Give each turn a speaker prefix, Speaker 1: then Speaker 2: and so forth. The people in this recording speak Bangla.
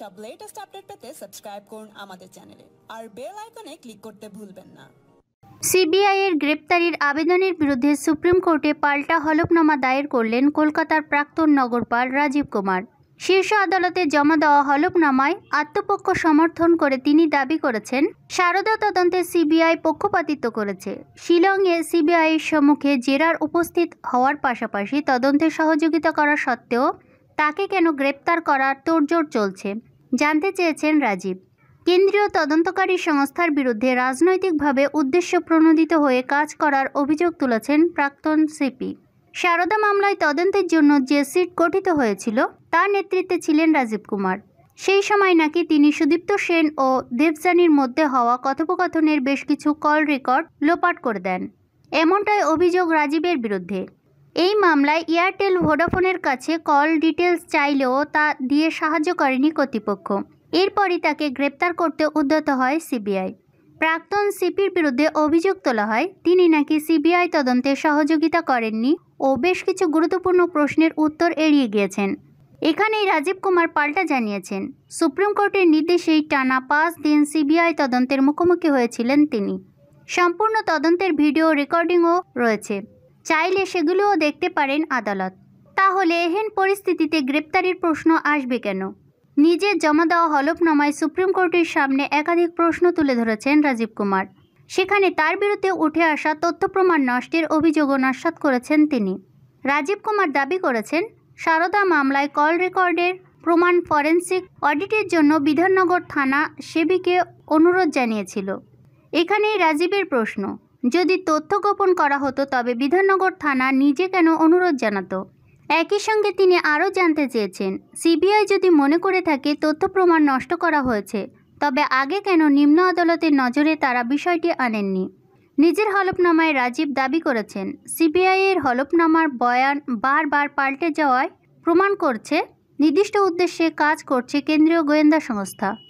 Speaker 1: সব লেটেস্ট আপডেট পেতে সাবস্ক্রাইব করুন আমাদের চ্যানেলে আর বেল আইকনে ক্লিক করতে ভুলবেন না সিবিআইয়ের গ্রেপ্তারির আবেদনের বিরুদ্ধে সুপ্রিম কোর্টে পাল্টা হলফনামা দায়ের করলেন কলকাতার প্রাক্তন নগরপাল রাজীব কুমার শীর্ষ আদালতে জমা দেওয়া হলফনামায় আত্মপক্ষ সমর্থন করে তিনি দাবি করেছেন সারদা তদন্তে সিবিআই পক্ষপাতিত্ব করেছে শিলংয়ে সিবিআইয়ের সম্মুখে জেরার উপস্থিত হওয়ার পাশাপাশি তদন্তে সহযোগিতা করা সত্ত্বেও তাকে কেন গ্রেপ্তার করার তোড়জোড় চলছে জানতে চেয়েছেন রাজীব কেন্দ্রীয় তদন্তকারী সংস্থার বিরুদ্ধে রাজনৈতিকভাবে উদ্দেশ্য প্রণোদিত হয়ে কাজ করার অভিযোগ তুলেছেন প্রাক্তন সিপি সারদা মামলায় তদন্তের জন্য যে সিট গঠিত হয়েছিল তার নেতৃত্বে ছিলেন রাজীব কুমার সেই সময় নাকি তিনি সুদীপ্ত সেন ও দেবজানির মধ্যে হওয়া কথোপকথনের বেশ কিছু কল রেকর্ড লোপাট করে দেন এমনটাই অভিযোগ রাজীবের বিরুদ্ধে এই মামলায় এয়ারটেল ভোডাফোনের কাছে কল ডিটেলস চাইলেও তা দিয়ে সাহায্য করেনি কর্তৃপক্ষ এরপরই তাকে গ্রেপ্তার করতে উদ্যত হয় সিবিআই প্রাক্তন সিপির বিরুদ্ধে অভিযোগ তোলা হয় তিনি নাকি সিবিআই তদন্তে সহযোগিতা করেননি ও বেশ কিছু গুরুত্বপূর্ণ প্রশ্নের উত্তর এড়িয়ে গিয়েছেন এখানেই রাজীব কুমার পাল্টা জানিয়েছেন সুপ্রিম কোর্টের নির্দেশেই টানা পাঁচ দিন সিবিআই তদন্তের মুখোমুখি হয়েছিলেন তিনি সম্পূর্ণ তদন্তের ভিডিও রেকর্ডিংও রয়েছে চাইলে সেগুলোও দেখতে পারেন আদালত তাহলে এহেন পরিস্থিতিতে গ্রেপ্তারির প্রশ্ন আসবে কেন নিজের জমা দেওয়া হলফনামায় সুপ্রিম কোর্টের সামনে একাধিক প্রশ্ন তুলে ধরেছেন রাজীব কুমার সেখানে তার বিরুদ্ধে উঠে আসা তথ্য প্রমাণ নষ্টের অভিযোগও নস্বাত করেছেন তিনি রাজীব কুমার দাবি করেছেন সারদা মামলায় কল রেকর্ডের প্রমাণ ফরেন্সিক অডিটের জন্য বিধাননগর থানা সেবিকে অনুরোধ জানিয়েছিল এখানেই রাজীবের প্রশ্ন যদি তথ্য গোপন করা হতো তবে বিধাননগর থানা নিজে কেন অনুরোধ জানাত একই সঙ্গে তিনি আরও জানতে চেয়েছেন সিবিআই যদি মনে করে থাকে তথ্য প্রমাণ নষ্ট করা হয়েছে তবে আগে কেন নিম্ন আদালতের নজরে তারা বিষয়টি আনেননি নিজের হলফনামায় রাজীব দাবি করেছেন সিবিআইয়ের হলফনামার বয়ান বারবার পাল্টে যাওয়ায় প্রমাণ করছে নির্দিষ্ট উদ্দেশ্যে কাজ করছে কেন্দ্রীয় গোয়েন্দা সংস্থা